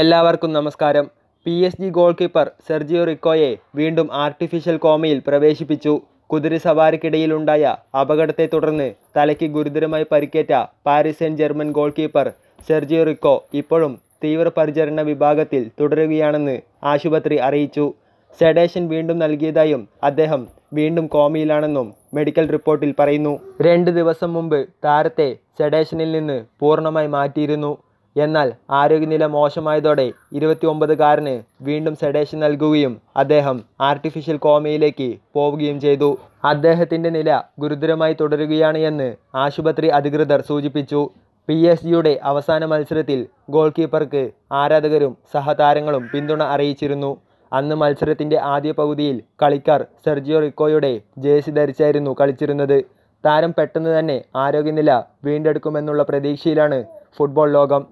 എല്ലാവർക്കും നമസ്കാരം P S G goalkeeper Sergio റിക്കോയെ വീണ്ടും ആർട്ടിഫിഷ്യൽ കോമയിൽ പ്രവേശിപ്പിച്ചു കുതിര സവാരിക്കിടയിലുണ്ടായ അപകടത്തെ തുടർന്ന് തലയ്ക്ക് ഗുരുതരമായി പരിക്കേറ്റ Paris Saint Germain goalkeeper Sergio Rico ഇപ്പോഴും തീവ്രപരിചരണ വിഭാഗത്തിൽ തുടരുകയാണെന്ന് ആശുപത്രി അറിയിച്ചു സെഡേഷൻ വീണ്ടും നൽകിയതായും അദ്ദേഹം വീണ്ടും കോമയിലാണെന്നും മെഡിക്കൽ റിപ്പോർട്ടിൽ പറയുന്നു രണ്ട് ദിവസം മുമ്പ് താരത്തെ സെഡേഷനിൽ നിന്ന് പൂർണ്ണമായി മാറ്റിയിരുന്നു എന്നാൽ ആരോഗ്യനില മോശമായതോടെ ഇരുപത്തിയൊമ്പതുകാരന് വീണ്ടും സെഡേഷൻ നൽകുകയും അദ്ദേഹം ആർട്ടിഫിഷ്യൽ കോമയിലേക്ക് പോവുകയും ചെയ്തു അദ്ദേഹത്തിൻ്റെ നില ഗുരുതരമായി തുടരുകയാണ് എന്ന് ആശുപത്രി അധികൃതർ സൂചിപ്പിച്ചു പി എസ് ജിയുടെ അവസാന മത്സരത്തിൽ ഗോൾ കീപ്പർക്ക് ആരാധകരും സഹതാരങ്ങളും പിന്തുണ അറിയിച്ചിരുന്നു അന്ന് മത്സരത്തിൻ്റെ ആദ്യ പകുതിയിൽ കളിക്കാർ സെർജിയോ റിക്കോയുടെ ജേഴ്സി ധരിച്ചായിരുന്നു കളിച്ചിരുന്നത് താരം പെട്ടെന്ന് തന്നെ ആരോഗ്യനില വീണ്ടെടുക്കുമെന്നുള്ള പ്രതീക്ഷയിലാണ് ഫുട്ബോൾ ലോകം